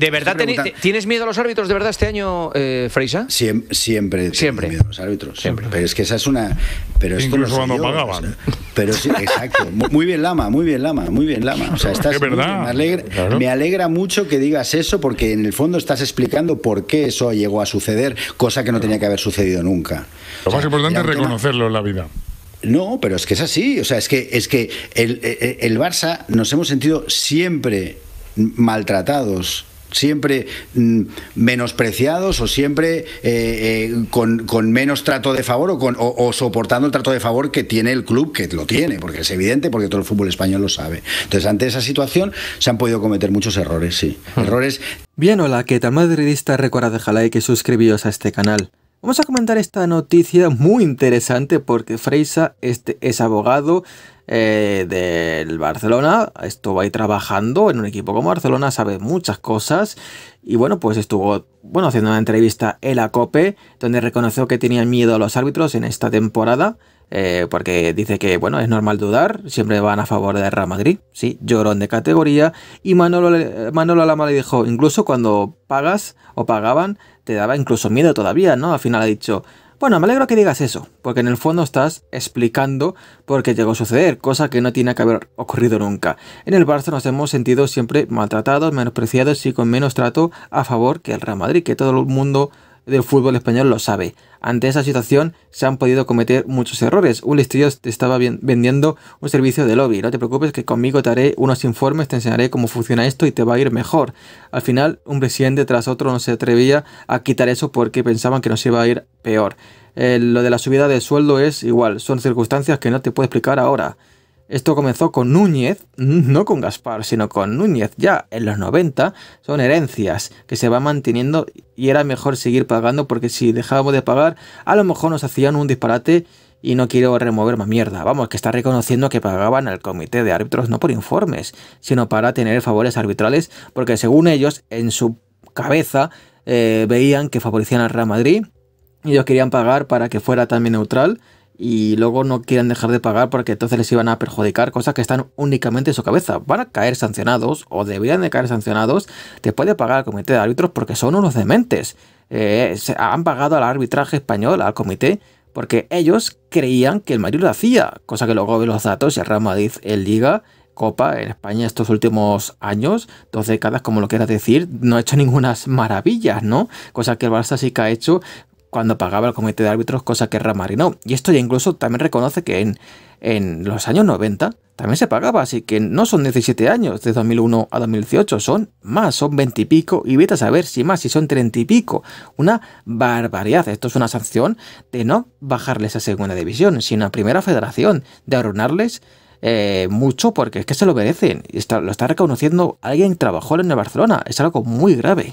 ¿De verdad tienes miedo a los árbitros de verdad este año, eh, Freisa? siempre. Siempre. Miedo a los árbitros. Siempre. Pero es que esa es una. Pero Incluso cuando pagaban. pero sí, exacto. Muy bien Lama, muy bien Lama, muy bien Lama. O sea, es verdad. me, alegra, mucho que digas eso porque en el fondo estás explicando por qué eso llegó a suceder, cosa que no tenía que haber sucedido nunca. Lo más importante es reconocerlo en la vida. No, pero es que es así. O sea, es que, es que el Barça nos hemos sentido siempre maltratados siempre mm, menospreciados o siempre eh, eh, con, menos trato de favor o, soportando el trato de favor que tiene el club, que lo tiene, porque es evidente, porque todo el fútbol español lo sabe. Entonces, ante esa situación se han podido cometer muchos errores, sí. Hmm. Errores. Bien, hola, que tal madridista? recuerda dejar like que suscribiros a este canal. Vamos a comentar esta noticia muy interesante porque Freisa este, es abogado eh, del Barcelona, estuvo ahí trabajando en un equipo como Barcelona, sabe muchas cosas y bueno, pues estuvo bueno, haciendo una entrevista en la COPE donde reconoció que tenía miedo a los árbitros en esta temporada, eh, porque dice que bueno, es normal dudar, siempre van a favor de Real Madrid, sí, llorón de categoría, y Manolo, eh, Manolo le dijo, incluso cuando pagas o pagaban, te daba incluso miedo todavía, ¿no? Al final ha dicho, bueno, me alegro que digas eso, porque en el fondo estás explicando por qué llegó a suceder, cosa que no tiene que haber ocurrido nunca. En el Barça nos hemos sentido siempre maltratados, menospreciados y con menos trato a favor que el Real Madrid, que todo el mundo del fútbol español lo sabe. Ante esa situación se han podido cometer muchos errores. Un listillo te estaba vendiendo un servicio de lobby. No te preocupes que conmigo te haré unos informes, te enseñaré cómo funciona esto y te va a ir mejor. Al final, un presidente tras otro no se atrevía a quitar eso porque pensaban que nos iba a ir peor. Eh, lo de la subida de sueldo es igual, son circunstancias que no te puedo explicar ahora. Esto comenzó con Núñez, no con Gaspar, sino con Núñez. Ya en los 90 son herencias que se van manteniendo y era mejor seguir pagando porque si dejábamos de pagar, a lo mejor nos hacían un disparate y no quiero remover más mierda. Vamos, que está reconociendo que pagaban al comité de árbitros no por informes, sino para tener favores arbitrales porque según ellos, en su cabeza, eh, veían que favorecían al Real Madrid. y Ellos querían pagar para que fuera también neutral y luego no quieren dejar de pagar porque entonces les iban a perjudicar cosas que están únicamente en su cabeza. Van a caer sancionados o deberían de caer sancionados después de pagar al comité de árbitros porque son unos dementes. Eh, se han pagado al arbitraje español, al comité, porque ellos creían que el Madrid lo hacía, cosa que luego ve los datos y el Real en Liga Copa en España estos últimos años, dos décadas, como lo quieras decir, no ha hecho ninguna maravilla, ¿no? Cosa que el Barça sí que ha hecho cuando pagaba el comité de árbitros, cosa que era no. Y esto ya incluso también reconoce que en, en los años 90 también se pagaba, así que no son 17 años, de 2001 a 2018, son más, son 20 y pico, y vete a saber si más, si son 30 y pico. Una barbaridad, esto es una sanción de no bajarles a segunda división, sino a primera federación, de arruinarles eh, mucho porque es que se lo merecen. Está, lo está reconociendo alguien que trabajó en el Barcelona. Es algo muy grave.